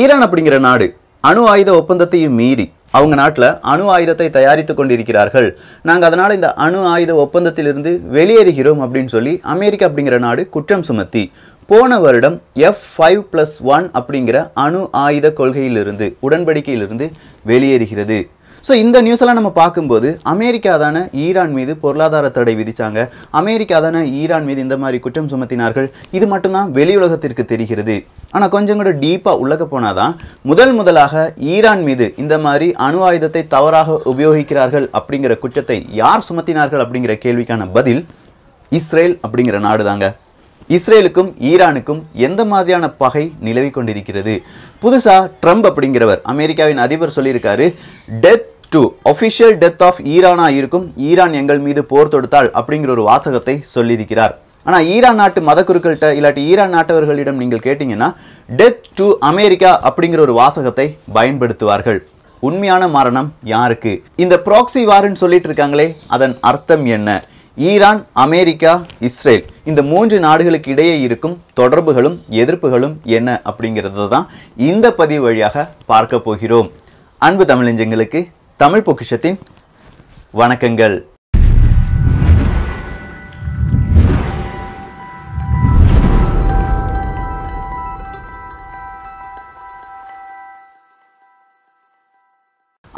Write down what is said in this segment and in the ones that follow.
Iran அப்படிங்கிற நாடு அணு ஆயுத ஒப்பந்தத்தையும் மீறி அவங்க நாட்டில் அணு ஆயுதத்தை தயாரித்து கொண்டிருக்கிறார்கள் நாங்கள் அதனால் இந்த அணு ஆயுத ஒப்பந்தத்திலிருந்து வெளியேறுகிறோம் அப்படின்னு சொல்லி அமெரிக்கா அப்படிங்கிற நாடு குற்றம் சுமத்தி போன வருடம் எஃப் ஃபைவ் ப்ளஸ் ஒன் அப்படிங்கிற அணு ஆயுத கொள்கையிலிருந்து உடன்படிக்கையிலிருந்து வெளியேறுகிறது ஸோ இந்த நியூஸ் எல்லாம் நம்ம பார்க்கும்போது அமெரிக்கா தானே ஈரான் மீது பொருளாதார தடை விதித்தாங்க அமெரிக்கா தானே ஈரான் மீது இந்த மாதிரி குற்றம் சுமத்தினார்கள் இது மட்டும்தான் வெளி உலகத்திற்கு தெரிகிறது ஆனால் கொஞ்சம் கூட டீப்பாக உள்ளக போனாதான் முதல் முதலாக ஈரான் மீது இந்த மாதிரி அணு ஆயுதத்தை தவறாக உபயோகிக்கிறார்கள் அப்படிங்கிற குற்றத்தை யார் சுமத்தினார்கள் அப்படிங்கிற கேள்விக்கான பதில் இஸ்ரேல் அப்படிங்கிற நாடு தாங்க இஸ்ரேலுக்கும் ஈரானுக்கும் எந்த மாதிரியான பகை நிலவி கொண்டிருக்கிறது புதுசாக ட்ரம்ப் அப்படிங்கிறவர் அமெரிக்காவின் அதிபர் சொல்லியிருக்காரு death to official death of ஈரானா இருக்கும் ஈரான் எங்கள் மீது போர் தொடுத்தால் அப்படிங்கிற ஒரு வாசகத்தை சொல்லியிருக்கிறார் ஆனால் ஈரான் நாட்டு மதக்குருக்கள்கிட்ட இல்லாட்டி ஈரான் நாட்டவர்களிடம் நீங்கள் கேட்டிங்கன்னா டெத் டு அமெரிக்கா அப்படிங்கிற ஒரு வாசகத்தை பயன்படுத்துவார்கள் உண்மையான மரணம் யாருக்கு இந்த ப்ராக்சி வார்ன்னு சொல்லிட்டு இருக்காங்களே அதன் அர்த்தம் என்ன ஈரான் அமெரிக்கா இஸ்ரேல் இந்த மூன்று நாடுகளுக்கு இடையே இருக்கும் தொடர்புகளும் எதிர்ப்புகளும் என்ன அப்படிங்கிறது தான் இந்த பதிவு வழியாக பார்க்க போகிறோம் அன்பு தமிழஞ்சங்களுக்கு தமிழ் பொக்கிஷத்தின் வணக்கங்கள்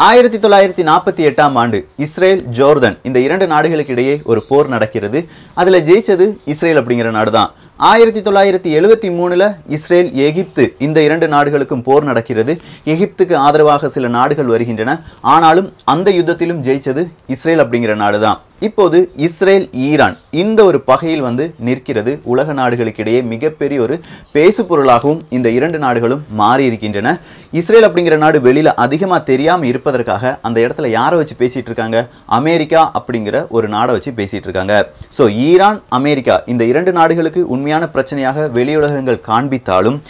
ஆயிரத்தி தொள்ளாயிரத்தி நாற்பத்தி எட்டாம் ஆண்டு இஸ்ரேல் ஜோர்தன் இந்த இரண்டு நாடுகளுக்கு இடையே ஒரு போர் நடக்கிறது அதில் ஜெயிச்சது இஸ்ரேல் அப்படிங்கிற நாடு தான் ஆயிரத்தி தொள்ளாயிரத்தி எழுபத்தி மூணில் இஸ்ரேல் எகிப்து இந்த இரண்டு நாடுகளுக்கும் போர் நடக்கிறது எகிப்துக்கு ஆதரவாக சில நாடுகள் வருகின்றன ஆனாலும் அந்த யுத்தத்திலும் ஜெயிச்சது இஸ்ரேல் அப்படிங்கிற நாடு தான் இப்போது இஸ்ரேல் ஈரான் இந்த ஒரு பகையில் வந்து நிற்கிறது உலக நாடுகளுக்கிடையே மிகப்பெரிய ஒரு பேசு பொருளாகவும் இந்த இரண்டு நாடுகளும் மாறி இருக்கின்றன இஸ்ரேல் அப்படிங்கிற நாடு வெளியில் அதிகமாக தெரியாமல் இருப்பதற்காக அந்த இடத்துல யாரை வச்சு பேசிகிட்டு இருக்காங்க அமெரிக்கா அப்படிங்கிற ஒரு நாடை வச்சு பேசிகிட்டு இருக்காங்க ஸோ ஈரான் அமெரிக்கா இந்த இரண்டு நாடுகளுக்கு உண்மையான பிரச்சனையாக வெளியுலகங்கள் காண்பித்தாலும்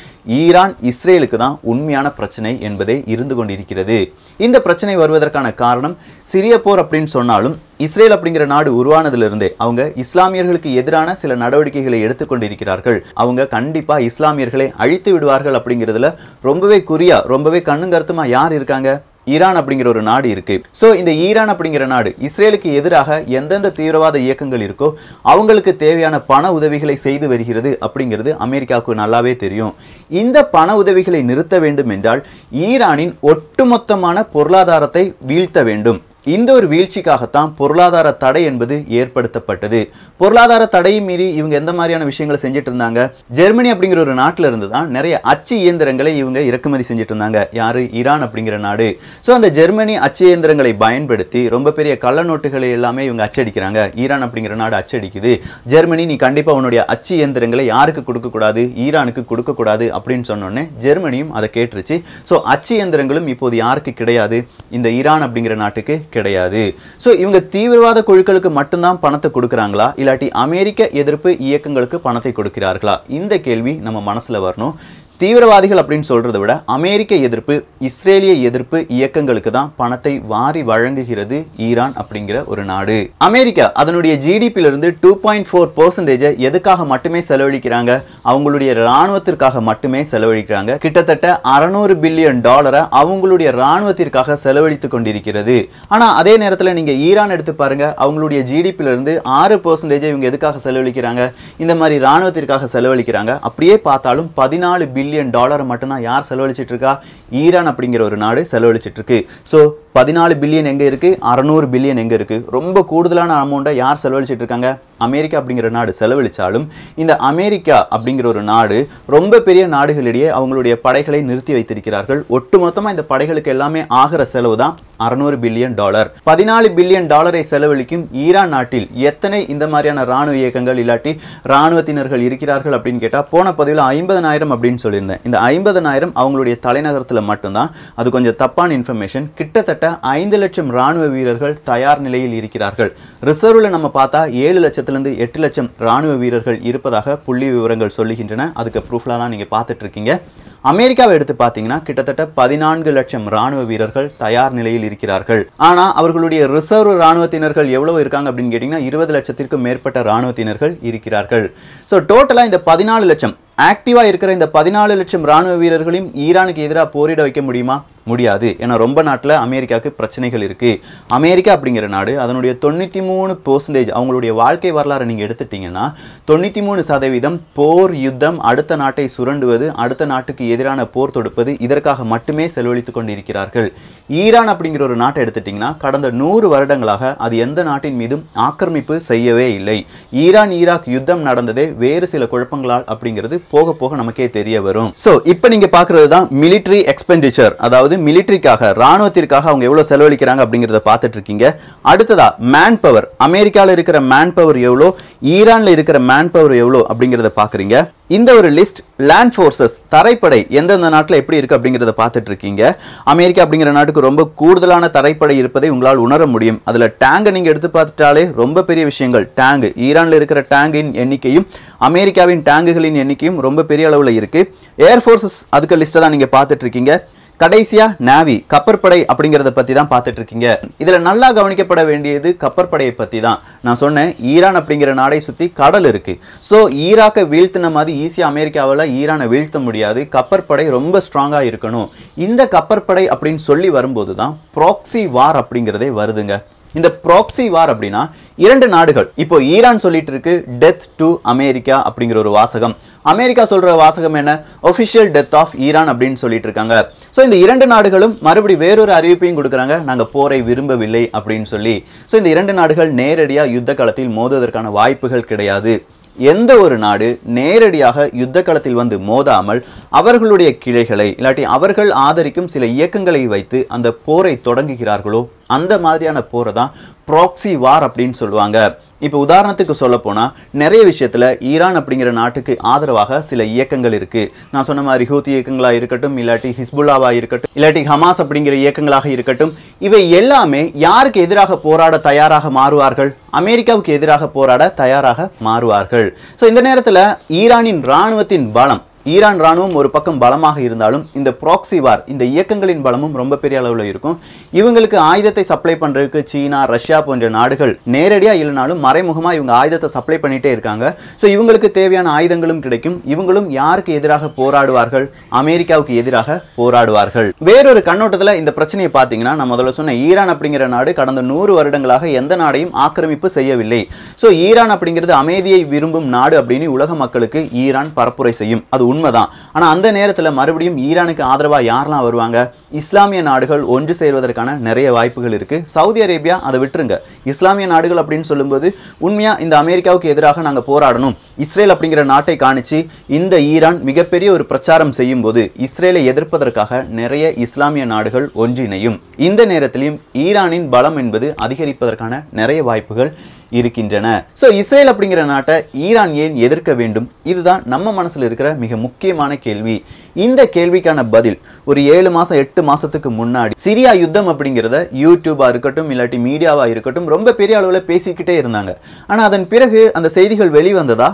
ஈரான் இஸ்ரேலுக்கு தான் உண்மையான பிரச்சனை என்பதே இருந்து கொண்டிருக்கிறது இந்த பிரச்சனை வருவதற்கான காரணம் சிறிய போர் அப்படின்னு சொன்னாலும் இஸ்ரேல் அப்படிங்கிற நாடு உருவானதிலிருந்தே அவங்க இஸ்லாமியர்களுக்கு எதிரான சில நடவடிக்கைகளை எடுத்துக்கொண்டிருக்கிறார்கள் அவங்க கண்டிப்பாக இஸ்லாமியர்களை அழித்து விடுவார்கள் அப்படிங்கிறதுல ரொம்பவே குறியா ரொம்பவே கண்ணுங்கருத்துமா யார் இருக்காங்க ஈரான் அப்படிங்கிற ஒரு நாடு இருக்கு ஸோ இந்த ஈரான் அப்படிங்கிற நாடு இஸ்ரேலுக்கு எதிராக எந்தெந்த தீவிரவாத இயக்கங்கள் இருக்கோ அவங்களுக்கு தேவையான பண உதவிகளை செய்து வருகிறது அப்படிங்கிறது அமெரிக்காவுக்கு நல்லாவே தெரியும் இந்த பண உதவிகளை நிறுத்த வேண்டும் என்றால் ஈரானின் ஒட்டுமொத்தமான பொருளாதாரத்தை வீழ்த்த வேண்டும் இந்த ஒரு வீழ்ச்சிக்காகத்தான் பொருளாதார தடை என்பது ஏற்படுத்தப்பட்டது பொருளாதார தடையும் மீறி இவங்க எந்த மாதிரியான விஷயங்களை செஞ்சுட்டு இருந்தாங்க ஜெர்மனி அப்படிங்கிற ஒரு நாட்டில் இருந்து தான் நிறைய அச்சு இயந்திரங்களை இவங்க இறக்குமதி செஞ்சுட்டு இருந்தாங்க யாரு ஈரான் அப்படிங்கிற நாடு ஸோ அந்த ஜெர்மனி அச்சு இயந்திரங்களை பயன்படுத்தி ரொம்ப பெரிய கள்ள நோட்டுகளை எல்லாமே இவங்க அச்சடிக்கிறாங்க ஈரான் அப்படிங்கிற நாடு அச்சடிக்குது ஜெர்மனி நீ கண்டிப்பாக உன்னுடைய அச்சு இயந்திரங்களை யாருக்கு கொடுக்கக்கூடாது ஈரானுக்கு கொடுக்கக்கூடாது அப்படின்னு சொன்னோடனே ஜெர்மனியும் அதை கேட்டுருச்சு ஸோ அச்சு இயந்திரங்களும் இப்போது யாருக்கு கிடையாது இந்த ஈரான் அப்படிங்கிற நாட்டுக்கு கிடையாது ஸோ இவங்க தீவிரவாத குழுக்களுக்கு மட்டும்தான் பணத்தை கொடுக்குறாங்களா இல்லாட்டி அமெரிக்க எதிர்ப்பு இயக்கங்களுக்கு பணத்தை கொடுக்கிறார்களா இந்த கேள்வி நம்ம மனசில் வரணும் தீவிரவாதிகள் அப்படின்னு சொல்றதை விட அமெரிக்க எதிர்ப்பு இஸ்ரேலிய எதிர்ப்பு இயக்கங்களுக்கு தான் பணத்தை வாரி வழங்குகிறது ஈரான் அப்படிங்கிற ஒரு நாடு அமெரிக்கா அதனுடைய இருந்து டூ பாயிண்ட் ஃபோர் பர்சன்டேஜை எதுக்காக மட்டுமே செலவழிக்கிறாங்க அவங்களுடைய இராணுவத்திற்காக மட்டுமே செலவழிக்கிறாங்க கிட்டத்தட்ட அறநூறு பில்லியன் டாலரை அவங்களுடைய இராணுவத்திற்காக செலவழித்துக் கொண்டிருக்கிறது ஆனால் அதே நேரத்தில் நீங்க ஈரான் எடுத்து பாருங்க அவங்களுடைய இருந்து ஆறு பர்சன்டேஜை இவங்க எதுக்காக செலவழிக்கிறாங்க இந்த மாதிரி இராணுவத்திற்காக செலவழிக்கிறாங்க அப்படியே பார்த்தாலும் பதினாலு பில்லியன் பில்லியன் டாலரை மட்டும்தான் யார் செலவழிச்சிட்டு இருக்கா ஈரான் அப்படிங்கிற ஒரு நாடு செலவழிச்சிட்டு இருக்கு ஸோ பதினாலு பில்லியன் எங்கே இருக்கு அறநூறு பில்லியன் எங்கே இருக்கு ரொம்ப கூடுதலான அமௌண்ட்டை யார் செலவழிச்சிட்டு இருக்காங்க அமெரிக்கா அப்படிங்கிற நாடு செலவழித்தாலும் இந்த அமெரிக்கா அப்படிங்கிற ஒரு நாடு ரொம்ப பெரிய நாடுகளிடையே அவங்களுடைய படைகளை நிறுத்தி வைத்திருக்கிறார்கள் ஒட்டுமொத்தமாக இந்த படைகளுக்கு எல்லாமே ஆகிற செலவு தான் அறுநூறு பில்லியன் டாலர் பதினாலு பில்லியன் டாலரை செலவழிக்கும் ஈரான் நாட்டில் எத்தனை இந்த மாதிரியான ராணுவ இயக்கங்கள் இல்லாட்டி ராணுவத்தினர்கள் இருக்கிறார்கள் அப்படின்னு கேட்டால் போன பதிவில் ஐம்பதனாயிரம் அப்படின்னு சொல்லியிருந்தேன் இந்த ஐம்பதனாயிரம் அவங்களுடைய தலைநகரத்தில் மட்டும்தான் அது கொஞ்சம் தப்பான இன்ஃபர்மேஷன் கிட்டத்தட்ட ஐந்து லட்சம் ராணுவ வீரர்கள் தயார் நிலையில் இருக்கிறார்கள் ரிசர்வில் நம்ம பார்த்தா ஏழு லட்சத்திலிருந்து எட்டு லட்சம் ராணுவ வீரர்கள் இருப்பதாக புள்ளி விவரங்கள் சொல்லுகின்றன அதுக்கு ப்ரூஃப்லாம் தான் நீங்கள் பார்த்துட்டு இருக்கீங்க அமெரிக்காவை எடுத்து பார்த்தீங்கன்னா கிட்டத்தட்ட பதினான்கு லட்சம் ராணுவ வீரர்கள் தயார் நிலையில் இருக்கிறார்கள் ஆனால் அவர்களுடைய ரிசர்வ் ராணுவத்தினர்கள் எவ்வளவு இருக்காங்க அப்படின்னு கேட்டிங்கன்னா இருபது லட்சத்திற்கும் மேற்பட்ட ராணுவத்தினர்கள் இருக்கிறார்கள் ஸோ டோட்டலாக இந்த பதினாலு லட்சம் ஆக்டிவாக இருக்கிற இந்த பதினாலு லட்சம் ராணுவ வீரர்களையும் ஈரானுக்கு எதிராக போரிட வைக்க முடியுமா முடியாது ஏன்னா ரொம்ப நாட்டில் அமெரிக்காவுக்கு பிரச்சனைகள் இருக்குது அமெரிக்கா அப்படிங்கிற நாடு அதனுடைய தொண்ணூற்றி மூணு பர்சன்டேஜ் அவங்களுடைய வாழ்க்கை வரலாறு நீங்கள் எடுத்துட்டிங்கன்னா தொண்ணூற்றி மூணு சதவீதம் போர் யுத்தம் அடுத்த நாட்டை சுரண்டுவது அடுத்த நாட்டுக்கு எதிரான போர் தொடுப்பது இதற்காக மட்டுமே செலவழித்து கொண்டிருக்கிறார்கள் ஈரான் அப்படிங்கிற ஒரு நாட்டை எடுத்துட்டிங்கன்னா கடந்த நூறு வருடங்களாக அது எந்த நாட்டின் மீதும் ஆக்கிரமிப்பு செய்யவே இல்லை ஈரான் ஈராக் யுத்தம் நடந்ததே வேறு சில குழப்பங்களால் அப்படிங்கிறது போக போக நமக்கே தெரிய வரும் ஸோ இப்போ நீங்கள் பார்க்குறது தான் மிலிட்ரி எக்ஸ்பெண்டிச்சர் அதாவது மிலிட்ரிக்காக ராணுவத்திற்காக அவங்க எவ்வளோ செலவழிக்கிறாங்க அப்படிங்கிறத பார்த்துட்டு இருக்கீங்க அடுத்ததா மேன் பவர் அமெரிக்காவில் இருக்கிற மேன் பவர் எவ்வளோ ஈரானில் இருக்கிற மேன் பவர் எவ்வளோ அப்படிங்கிறத பார்க்குறீங்க இந்த ஒரு லிஸ்ட் லேண்ட் ஃபோர்ஸஸ் தரைப்படை எந்தெந்த நாட்டில் எப்படி இருக்குது அப்படிங்கிறத பார்த்துட்டு இருக்கீங்க அமெரிக்கா அப்படிங்கிற நாட்டுக்கு ரொம்ப கூடுதலான தரைப்படை இருப்பதை உங்களால் உணர முடியும் அதில் டேங்கை நீங்கள் எடுத்து பார்த்துட்டாலே ரொம்ப பெரிய விஷயங்கள் டேங்கு ஈரானில் இருக்கிற டேங்கின் எண்ணிக்கையும் அமெரிக்காவின் டேங்குகளின் எண்ணிக்கையும் ரொம்ப பெரிய அளவில் இருக்குது ஏர்ஃபோர்ஸஸ் அதுக்கு லிஸ்ட்டை தான் நீங்கள் பார்த்துட்டு இருக்கீங்க கடைசியாக நாவி கப்பற்படை அப்படிங்கிறத பற்றி தான் பார்த்துட்டு இருக்கீங்க இதில் நல்லா கவனிக்கப்பட வேண்டியது கப்பற்படையை பற்றி தான் நான் சொன்னேன் ஈரான் அப்படிங்கிற நாடை சுற்றி கடல் இருக்குது ஸோ ஈராக்கை வீழ்த்தின மாதிரி ஈஸியாக அமெரிக்காவில் ஈரானை வீழ்த்த முடியாது கப்பற்படை ரொம்ப ஸ்ட்ராங்காக இருக்கணும் இந்த கப்பற்படை அப்படின்னு சொல்லி வரும்போது தான் ப்ராக்சி வார் அப்படிங்கிறதே வருதுங்க இந்த ப்ராக்ஸி வார் அப்படின்னா இரண்டு நாடுகள் இப்போ ஈரான் சொல்லிட்டு இருக்கு டெத் டு அமெரிக்கா அப்படிங்கிற ஒரு வாசகம் அமெரிக்கா சொல்ற வாசகம் என்ன ஒஃபிஷியல் டெத் ஆஃப் ஈரான் அப்படின்னு சொல்லிட்டு இருக்காங்க ஸோ இந்த இரண்டு நாடுகளும் மறுபடி வேறொரு அறிவிப்பையும் கொடுக்குறாங்க நாங்கள் போரை விரும்பவில்லை அப்படின்னு சொல்லி ஸோ இந்த இரண்டு நாடுகள் நேரடியாக யுத்த காலத்தில் மோதுவதற்கான வாய்ப்புகள் கிடையாது எந்த ஒரு நாடு நேரடியாக யுத்த காலத்தில் வந்து மோதாமல் அவர்களுடைய கிளைகளை இல்லாட்டி அவர்கள் ஆதரிக்கும் சில இயக்கங்களை வைத்து அந்த போரை தொடங்குகிறார்களோ அந்த மாதிரியான போரை தான் ப்ராக்சி வார் அப்படின்னு சொல்லுவாங்க இப்போ உதாரணத்துக்கு சொல்ல போனால் நிறைய விஷயத்தில் ஈரான் அப்படிங்கிற நாட்டுக்கு ஆதரவாக சில இயக்கங்கள் இருக்குது நான் சொன்ன மாதிரி ஹூத்தி இயக்கங்களாக இருக்கட்டும் இல்லாட்டி ஹிஸ்புல்லாவாக இருக்கட்டும் இல்லாட்டி ஹமாஸ் அப்படிங்கிற இயக்கங்களாக இருக்கட்டும் இவை எல்லாமே யாருக்கு எதிராக போராட தயாராக மாறுவார்கள் அமெரிக்காவுக்கு எதிராக போராட தயாராக மாறுவார்கள் ஸோ இந்த நேரத்தில் ஈரானின் இராணுவத்தின் பலம் ஈரான் ராணுவம் ஒரு பக்கம் பலமாக இருந்தாலும் இந்த ப்ராக்சி வார் இந்த இயக்கங்களின் பலமும் ரொம்ப பெரிய அளவில் இருக்கும் இவங்களுக்கு ஆயுதத்தை சப்ளை பண்ணுறதுக்கு சீனா ரஷ்யா போன்ற நாடுகள் நேரடியாக இல்லைனாலும் மறைமுகமாக இவங்க ஆயுதத்தை சப்ளை பண்ணிகிட்டே இருக்காங்க ஸோ இவங்களுக்கு தேவையான ஆயுதங்களும் கிடைக்கும் இவங்களும் யாருக்கு எதிராக போராடுவார்கள் அமெரிக்காவுக்கு எதிராக போராடுவார்கள் வேறொரு கண்ணோட்டத்தில் இந்த பிரச்சனையை பார்த்தீங்கன்னா நான் முதல்ல சொன்ன ஈரான் அப்படிங்கிற நாடு கடந்த நூறு வருடங்களாக எந்த நாடையும் ஆக்கிரமிப்பு செய்யவில்லை ஸோ ஈரான் அப்படிங்கிறது அமைதியை விரும்பும் நாடு அப்படின்னு உலக மக்களுக்கு ஈரான் பரப்புரை செய்யும் அது உண்மைதான் ஆனால் அந்த நேரத்தில் மறுபடியும் ஈரானுக்கு ஆதரவாக யாரெல்லாம் வருவாங்க இஸ்லாமிய நாடுகள் ஒன்று சேர்வதற்கான நிறைய வாய்ப்புகள் இருக்குது சவுதி அரேபியா அதை விட்டுருங்க இஸ்லாமிய நாடுகள் அப்படின்னு சொல்லும்போது உண்மையாக இந்த அமெரிக்காவுக்கு எதிராக நாங்கள் போராடணும் இஸ்ரேல் அப்படிங்கிற நாட்டை காணிச்சு இந்த ஈரான் மிகப்பெரிய ஒரு பிரச்சாரம் செய்யும் போது இஸ்ரேலை எதிர்ப்பதற்காக நிறைய இஸ்லாமிய நாடுகள் ஒன்றிணையும் இந்த நேரத்திலையும் ஈரானின் பலம் என்பது அதிகரிப்பதற்கான நிறைய வாய்ப்புகள் இருக்கின்றன ஸோ இஸ்ரேல் அப்படிங்கிற நாட்டை ஈரான் ஏன் எதிர்க்க வேண்டும் இதுதான் நம்ம மனசில் இருக்கிற மிக முக்கியமான கேள்வி இந்த கேள்விக்கான பதில் ஒரு ஏழு மாதம் எட்டு மாதத்துக்கு முன்னாடி சிரியா யுத்தம் அப்படிங்கிறத யூடியூபாக இருக்கட்டும் இல்லாட்டி மீடியாவாக இருக்கட்டும் ரொம்ப பெரிய அளவில் பேசிக்கிட்டே இருந்தாங்க ஆனால் அதன் பிறகு அந்த செய்திகள் வெளிவந்ததா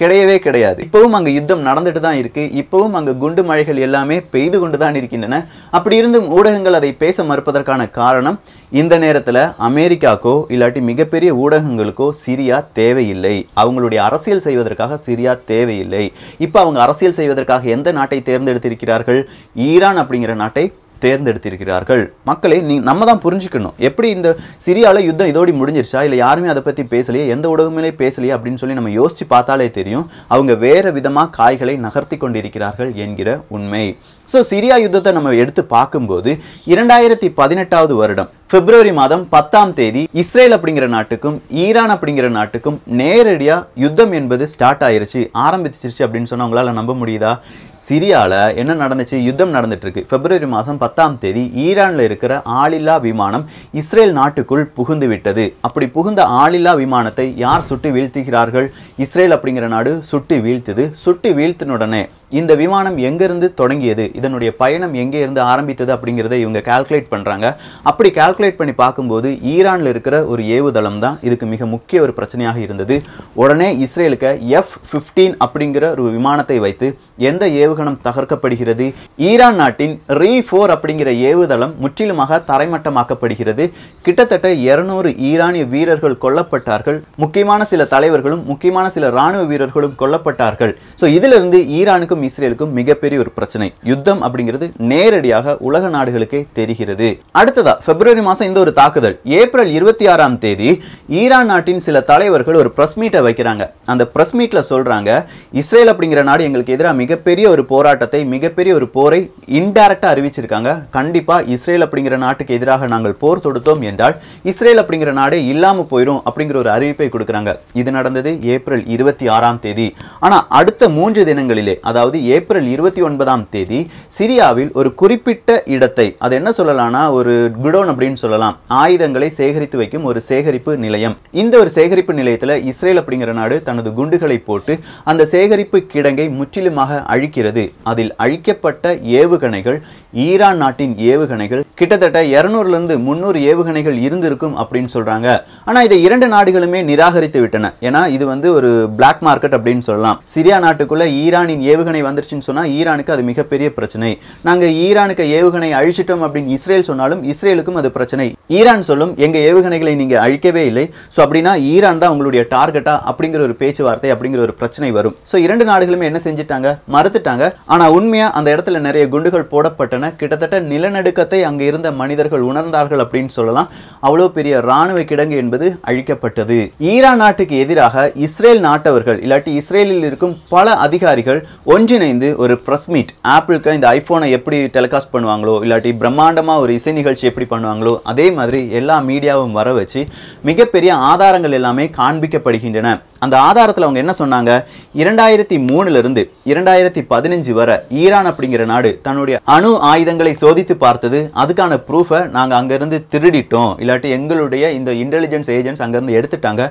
கிடையவே கிடையாது இப்போவும் அங்கே யுத்தம் நடந்துட்டு தான் இருக்குது இப்போவும் அங்கே குண்டு மழைகள் எல்லாமே பெய்து கொண்டு தான் இருக்கின்றன அப்படி இருந்தும் ஊடகங்கள் அதை பேச மறுப்பதற்கான காரணம் இந்த நேரத்தில் அமெரிக்காக்கோ இல்லாட்டி மிகப்பெரிய ஊடகங்களுக்கோ சிரியா தேவையில்லை அவங்களுடைய அரசியல் செய்வதற்காக சிரியா தேவையில்லை இப்போ அவங்க அரசியல் செய்வதற்காக எந்த நாட்டை தேர்ந்தெடுத்திருக்கிறார்கள் ஈரான் அப்படிங்கிற நாட்டை தேர்ந்தெடுத்திருக்கிறார்கள் மக்களை நீ நம்ம தான் புரிஞ்சுக்கணும் எப்படி இந்த சிரியாவில் யுத்தம் இதோடி முடிஞ்சிருச்சா இல்லை யாருமே அதை பற்றி பேசலையே எந்த ஊடகங்களே பேசலையே அப்படின்னு சொல்லி நம்ம யோசிச்சு பார்த்தாலே தெரியும் அவங்க வேறு விதமாக காய்களை நகர்த்தி கொண்டிருக்கிறார்கள் என்கிற உண்மை ஸோ சிரியா யுத்தத்தை நம்ம எடுத்து பார்க்கும்போது இரண்டாயிரத்தி பதினெட்டாவது வருடம் பிப்ரவரி மாதம் பத்தாம் தேதி இஸ்ரேல் அப்படிங்கிற நாட்டுக்கும் ஈரான் அப்படிங்கிற நாட்டுக்கும் நேரடியாக யுத்தம் என்பது ஸ்டார்ட் ஆயிருச்சு ஆரம்பிச்சிருச்சு அப்படின்னு சொன்னால் உங்களால் நம்ப முடியுதா சிரியாவில் என்ன நடந்துச்சு யுத்தம் நடந்துட்டுருக்கு பிப்ரவரி மாதம் பத்தாம் தேதி ஈரானில் இருக்கிற ஆளில்லா விமானம் இஸ்ரேல் நாட்டுக்குள் புகுந்து விட்டது அப்படி புகுந்த ஆளில்லா விமானத்தை யார் சுட்டு வீழ்த்துகிறார்கள் இஸ்ரேல் அப்படிங்கிற நாடு சுட்டு வீழ்த்துது சுட்டு வீழ்த்தினுடனே இந்த விமானம் எங்கேருந்து தொடங்கியது இதனுடைய பயணம் எங்கே இருந்து ஆரம்பித்தது அப்படிங்கிறத இவங்க கால்குலேட் பண்ணுறாங்க அப்படி கால்குலேட் பண்ணி பார்க்கும்போது ஈரானில் இருக்கிற ஒரு ஏவுதளம் தான் இதுக்கு மிக முக்கிய ஒரு பிரச்சனையாக இருந்தது உடனே இஸ்ரேலுக்கு எஃப் ஃபிஃப்டீன் அப்படிங்கிற ஒரு விமானத்தை வைத்து எந்த ஏவு ஏவுகணம் தகர்க்கப்படுகிறது ஈரான் நாட்டின் ரீ ஃபோர் அப்படிங்கிற ஏவுதளம் முற்றிலுமாக தரைமட்டமாக்கப்படுகிறது கிட்டத்தட்ட இருநூறு ஈரானிய வீரர்கள் கொல்லப்பட்டார்கள் முக்கியமான சில தலைவர்களும் முக்கியமான சில ராணுவ வீரர்களும் கொல்லப்பட்டார்கள் ஸோ இதிலிருந்து ஈரானுக்கும் இஸ்ரேலுக்கும் மிகப்பெரிய ஒரு பிரச்சனை யுத்தம் அப்படிங்கிறது நேரடியாக உலக நாடுகளுக்கே தெரிகிறது அடுத்ததா பிப்ரவரி மாதம் இந்த ஒரு தாக்குதல் ஏப்ரல் இருபத்தி ஆறாம் தேதி ஈரான் நாட்டின் சில தலைவர்கள் ஒரு பிரஸ் மீட்டை வைக்கிறாங்க அந்த பிரஸ் மீட்டில் சொல்கிறாங்க இஸ்ரேல் அப்படிங்கிற நாடு எங்களுக்கு எதிராக மிகப்பெரிய ஒரு ஒரு போராட்டத்தை மிகப்பெரிய ஒரு போரை இன்டைரக்டாக அறிவிச்சிருக்காங்க கண்டிப்பாக இஸ்ரேல் அப்படிங்கிற நாட்டுக்கு எதிராக நாங்கள் போர் தொடுத்தோம் என்றால் இஸ்ரேல் அப்படிங்கிற நாடே இல்லாமல் போயிடும் அப்படிங்கிற ஒரு அறிவிப்பை கொடுக்குறாங்க இது நடந்தது ஏப்ரல் இருபத்தி ஆறாம் தேதி ஆனால் அடுத்த மூன்று தினங்களிலே அதாவது ஏப்ரல் இருபத்தி ஒன்பதாம் தேதி சிரியாவில் ஒரு குறிப்பிட்ட இடத்தை அது என்ன சொல்லலாம்னா ஒரு குடோன் அப்படின்னு சொல்லலாம் ஆயுதங்களை சேகரித்து வைக்கும் ஒரு சேகரிப்பு நிலையம் இந்த ஒரு சேகரிப்பு நிலையத்தில் இஸ்ரேல் அப்படிங்கிற நாடு தனது குண்டுகளை போட்டு அந்த சேகரிப்பு கிடங்கை முற்றிலுமாக அழிக்கிறது அதில் அழிக்கப்பட்ட ஏவுகணைகள் ஈரான் நாட்டின் ஏவுகணைகள் கிட்டத்தட்ட இருந்து முந்நூறு ஏவுகணைகள் இருந்திருக்கும் அப்படின்னு சொல்கிறாங்க ஆனால் இதை இரண்டு நாடுகளுமே நிராகரித்து விட்டன ஏன்னா இது வந்து ஒரு பிளாக் மார்க்கெட் அப்படின்னு சொல்லலாம் சிரியா நாட்டுக்குள்ளே ஈரானின் ஏவுகணை வந்துருச்சுன்னு சொன்னால் ஈரானுக்கு அது மிகப்பெரிய பிரச்சனை நாங்கள் ஈரானுக்கு ஏவுகணை அழிச்சிட்டோம் அப்படின்னு இஸ்ரேல் சொன்னாலும் இஸ்ரேலுக்கும் அது பிரச்சனை ஈரான் சொல்லும் எங்கள் ஏவுகணைகளை நீங்கள் அழிக்கவே இல்லை ஸோ அப்படின்னா ஈரான் தான் உங்களுடைய டார்கெட்டா அப்படிங்கிற ஒரு பேச்சுவார்த்தை அப்படிங்கிற ஒரு பிரச்சனை வரும் ஸோ இரண்டு நாடுகளுமே என்ன செஞ்சிட்டாங்க மறுத்துட்டாங்க ஆனால் உண்மையாக அந்த இடத்துல நிறைய குண்டுகள் போடப்பட்டன உண்டான கிட்டத்தட்ட நிலநடுக்கத்தை அங்கே இருந்த மனிதர்கள் உணர்ந்தார்கள் அப்படின்னு சொல்லலாம் அவ்வளோ பெரிய இராணுவ கிடங்கு என்பது அழிக்கப்பட்டது ஈரான் நாட்டுக்கு எதிராக இஸ்ரேல் நாட்டவர்கள் இல்லாட்டி இஸ்ரேலில் இருக்கும் பல அதிகாரிகள் ஒன்றிணைந்து ஒரு ப்ரெஸ் மீட் ஆப்பிளுக்கு இந்த ஐஃபோனை எப்படி டெலிகாஸ்ட் பண்ணுவாங்களோ இல்லாட்டி பிரம்மாண்டமாக ஒரு இசை நிகழ்ச்சி எப்படி பண்ணுவாங்களோ அதே மாதிரி எல்லா மீடியாவும் வர வச்சு மிகப்பெரிய ஆதாரங்கள் எல்லாமே காண்பிக்கப்படுகின்றன அந்த ஆதாரத்தில் அவங்க என்ன சொன்னாங்க இரண்டாயிரத்தி மூணுலேருந்து இரண்டாயிரத்தி பதினஞ்சு வர ஈரான் அப்படிங்கிற நாடு தன்னுடைய அணு ஆயுதங்களை சோதித்து பார்த்தது அதுக்கான ப்ரூஃபை நாங்கள் அங்கேருந்து திருடிட்டோம் இல்லாட்டி எங்களுடைய இந்த இன்டெலிஜென்ஸ் ஏஜென்ட்ஸ் அங்கேருந்து எடுத்துட்டாங்க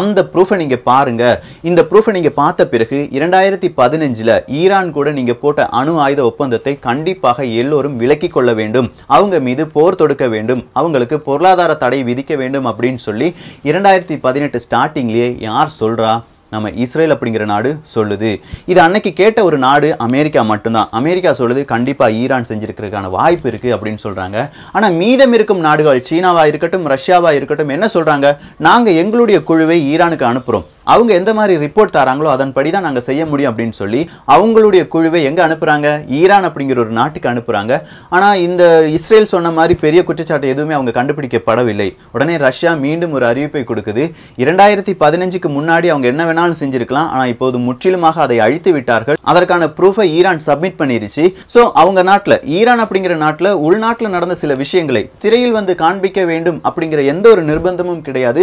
அந்த ப்ரூஃபை நீங்கள் பாருங்க இந்த ப்ரூஃபை நீங்கள் பார்த்த பிறகு இரண்டாயிரத்தி பதினஞ்சில் ஈரான் கூட நீங்கள் போட்ட அணு ஆயுத ஒப்பந்தத்தை கண்டிப்பாக எல்லோரும் விலக்கி கொள்ள வேண்டும் அவங்க மீது போர் தொடுக்க வேண்டும் அவங்களுக்கு பொருளாதார தடை விதிக்க வேண்டும் அப்படின்னு சொல்லி இரண்டாயிரத்தி பதினெட்டு ஸ்டார்டிங்லேயே யார் சொல்கிற சொல்கிறா நம்ம இஸ்ரேல் அப்படிங்கிற நாடு சொல்லுது இது அன்னைக்கு கேட்ட ஒரு நாடு அமெரிக்கா மட்டும்தான் அமெரிக்கா சொல்லுது கண்டிப்பாக ஈரான் செஞ்சுருக்கிறதுக்கான வாய்ப்பு இருக்குது அப்படின்னு சொல்கிறாங்க ஆனால் மீதம் இருக்கும் நாடுகள் சீனாவாக இருக்கட்டும் ரஷ்யாவாக இருக்கட்டும் என்ன சொல்கிறாங்க நாங்கள் எங்களுடைய குழுவை ஈரானுக்கு அனுப்புகிறோம் அவங்க எந்த மாதிரி ரிப்போர்ட் தராங்களோ அதன்படி தான் நாங்கள் செய்ய முடியும் அப்படின்னு சொல்லி அவங்களுடைய குழுவை எங்கே அனுப்புகிறாங்க ஈரான் அப்படிங்கிற ஒரு நாட்டுக்கு அனுப்புகிறாங்க ஆனால் இந்த இஸ்ரேல் சொன்ன மாதிரி பெரிய குற்றச்சாட்டு எதுவுமே அவங்க கண்டுபிடிக்கப்படவில்லை உடனே ரஷ்யா மீண்டும் ஒரு அறிவிப்பை கொடுக்குது இரண்டாயிரத்தி பதினஞ்சுக்கு முன்னாடி அவங்க என்ன வேணாலும் செஞ்சிருக்கலாம் ஆனால் இப்போது முற்றிலுமாக அதை அழித்து விட்டார்கள் அதற்கான ப்ரூஃபை ஈரான் சப்மிட் பண்ணிருச்சு ஸோ அவங்க நாட்டில் ஈரான் அப்படிங்கிற நாட்டில் உள்நாட்டில் நடந்த சில விஷயங்களை திரையில் வந்து காண்பிக்க வேண்டும் அப்படிங்கிற எந்த ஒரு நிர்பந்தமும் கிடையாது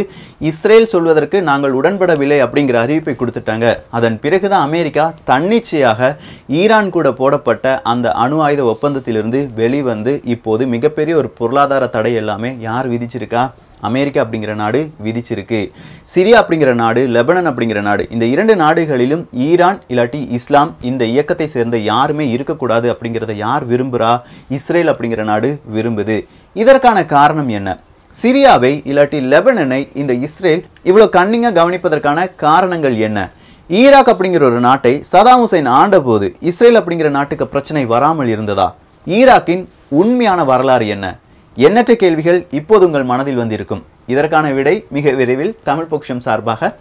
இஸ்ரேல் சொல்வதற்கு நாங்கள் உடன்படவில்லை தேவையில்லை அப்படிங்கிற அறிவிப்பை கொடுத்துட்டாங்க அதன் பிறகுதான் அமெரிக்கா தன்னிச்சையாக ஈரான் கூட போடப்பட்ட அந்த அணு ஆயுத ஒப்பந்தத்திலிருந்து வெளிவந்து இப்போது மிகப்பெரிய ஒரு பொருளாதார தடை எல்லாமே யார் விதிச்சிருக்கா அமெரிக்கா அப்படிங்கிற நாடு விதிச்சிருக்கு சிரியா அப்படிங்கிற நாடு லெபனன் அப்படிங்கிற நாடு இந்த இரண்டு நாடுகளிலும் ஈரான் இல்லாட்டி இஸ்லாம் இந்த இயக்கத்தை சேர்ந்த யாருமே இருக்கக்கூடாது அப்படிங்கிறத யார் விரும்புகிறா இஸ்ரேல் அப்படிங்கிற நாடு விரும்புது இதற்கான காரணம் என்ன சிரியாவை இல்லாட்டி லெபனனை இந்த இஸ்ரேல் இவ்வளோ கண்ணிங்க கவனிப்பதற்கான காரணங்கள் என்ன ஈராக் அப்படிங்கிற ஒரு நாட்டை சதாம் ஹுசைன் ஆண்டபோது இஸ்ரேல் அப்படிங்கிற நாட்டுக்கு பிரச்சனை வராமல் இருந்ததா ஈராக்கின் உண்மையான வரலாறு என்ன எண்ணற்ற கேள்விகள் இப்போது உங்கள் மனதில் வந்திருக்கும் இதற்கான விடை மிக விரைவில் தமிழ் பொக்ஷம் சார்பாக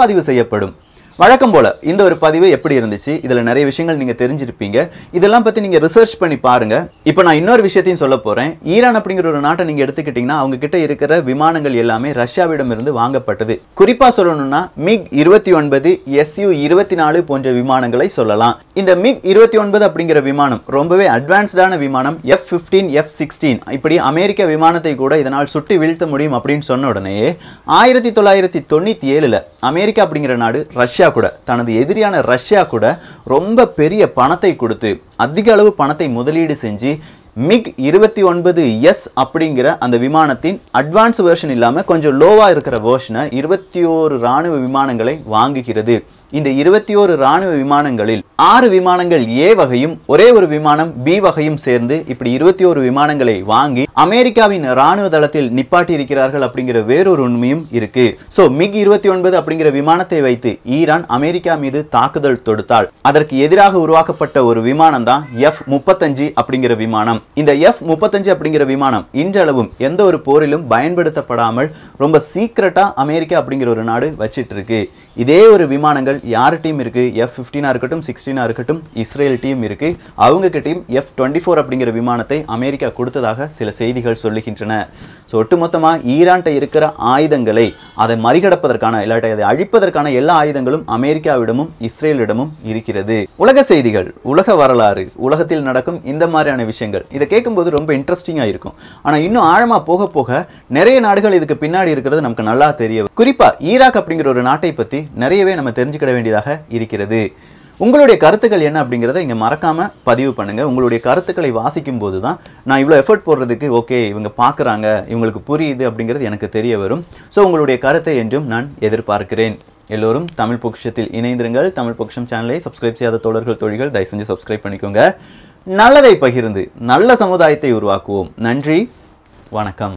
பதிவு செய்யப்படும் வழக்கம் போல இந்த ஒரு பதிவு எப்படி இருந்துச்சு இதில் நிறைய விஷயங்கள் நீங்கள் தெரிஞ்சிருப்பீங்க இதெல்லாம் பற்றி நீங்கள் ரிசர்ச் பண்ணி பாருங்கள் இப்போ நான் இன்னொரு விஷயத்தையும் சொல்ல போகிறேன் ஈரான் அப்படிங்கிற ஒரு நாட்டை நீங்கள் எடுத்துக்கிட்டிங்கன்னா அவங்கக்கிட்ட இருக்கிற விமானங்கள் எல்லாமே ரஷ்யாவிடமிருந்து வாங்கப்பட்டது குறிப்பாக சொல்லணும்னா மிக் இருபத்தி ஒன்பது எஸ்யூ இருபத்தி நாலு போன்ற விமானங்களை சொல்லலாம் இந்த மிக் இருபத்தி ஒன்பது அப்படிங்கிற விமானம் ரொம்பவே அட்வான்ஸ்டான விமானம் எஃப் ஃபிஃப்டீன் எஃப் சிக்ஸ்டீன் இப்படி அமெரிக்க விமானத்தை கூட இதனால் சுட்டி வீழ்த்த முடியும் அப்படின்னு சொன்ன உடனே ஆயிரத்தி தொள்ளாயிரத்தி தொண்ணூற்றி ஏழில் அமெரிக்கா அப்படிங்கிற நாடு ரஷ்யா ரஷ்யா கூட தனது எதிரியான ரஷ்யா கூட ரொம்ப பெரிய பணத்தை கொடுத்து அதிக அளவு பணத்தை முதலீடு செஞ்சு மிக் இருபத்தி ஒன்பது எஸ் அப்படிங்கிற அந்த விமானத்தின் அட்வான்ஸ் வேர்ஷன் இல்லாமல் கொஞ்சம் லோவாக இருக்கிற வேர்ஷனை இருபத்தி ஓரு இராணுவ விமானங்களை வாங்குகிறது இந்த இருபத்தி ஓரு ராணுவ விமானங்களில் ஆறு விமானங்கள் ஏ வகையும் ஒரே ஒரு விமானம் பி வகையும் சேர்ந்து இப்படி இருபத்தி ஓரு விமானங்களை வாங்கி அமெரிக்காவின் ராணுவ தளத்தில் நிப்பாட்டி இருக்கிறார்கள் அப்படிங்கிற வேறொரு உண்மையும் இருக்கு சோ மிக் இருபத்தி ஒன்பது அப்படிங்கிற விமானத்தை வைத்து ஈரான் அமெரிக்கா மீது தாக்குதல் தொடுத்தால் அதற்கு எதிராக உருவாக்கப்பட்ட ஒரு விமானம் தான் எஃப் முப்பத்தஞ்சு அப்படிங்கிற விமானம் இந்த எஃப் முப்பத்தஞ்சு அப்படிங்கிற விமானம் இன்றளவும் எந்த ஒரு போரிலும் பயன்படுத்தப்படாமல் ரொம்ப சீக்கிரட்டா அமெரிக்கா அப்படிங்கிற ஒரு நாடு வச்சிட்டு இருக்கு இதே ஒரு விமானங்கள் யார் டீம் இருக்குது எஃப் ஃபிஃப்டீனாக இருக்கட்டும் சிக்ஸ்டீனாக இருக்கட்டும் இஸ்ரேல் டீம் இருக்குது அவங்கக்கிட்டையும் எஃப் டுவெண்ட்டி ஃபோர் அப்படிங்கிற விமானத்தை அமெரிக்கா கொடுத்ததாக சில செய்திகள் சொல்லுகின்றன ஸோ ஒட்டுமொத்தமாக ஈரான்கிட்ட இருக்கிற ஆயுதங்களை அதை மறிகடப்பதற்கான இல்லாட்டி அதை அழிப்பதற்கான எல்லா ஆயுதங்களும் அமெரிக்காவிடமும் இஸ்ரேலிடமும் இருக்கிறது உலக செய்திகள் உலக வரலாறு உலகத்தில் நடக்கும் இந்த மாதிரியான விஷயங்கள் இதை கேட்கும்போது ரொம்ப இன்ட்ரெஸ்டிங்காக இருக்கும் ஆனால் இன்னும் ஆழமாக போக போக நிறைய நாடுகள் இதுக்கு பின்னாடி இருக்கிறது நமக்கு நல்லா தெரியும் குறிப்பாக ஈராக் அப்படிங்கிற ஒரு நாட்டை பற்றி நிறையவே நம்ம தெரிஞ்சுக்கிட வேண்டியதாக இருக்கிறது உங்களுடைய கருத்துக்கள் என்ன அப்படிங்கிறத இங்கே மறக்காமல் பதிவு பண்ணுங்கள் உங்களுடைய கருத்துக்களை வாசிக்கும் போது தான் நான் இவ்வளோ எஃபர்ட் போடுறதுக்கு ஓகே இவங்க பார்க்குறாங்க இவங்களுக்கு புரியுது அப்படிங்கிறது எனக்கு தெரிய வரும் ஸோ உங்களுடைய கருத்தை என்றும் நான் எதிர்பார்க்கிறேன் எல்லோரும் தமிழ் பொக்கிஷத்தில் இணைந்திருங்கள் தமிழ் பொக்கிஷம் சேனலை சப்ஸ்கிரைப் செய்யாத தோழர்கள் தொழில்கள் தயவு செஞ்சு சப்ஸ்கிரைப் பண்ணிக்கோங்க நல்லதை பகிர்ந்து நல்ல சமுதாயத்தை உருவாக்குவோம் நன்றி வணக்கம்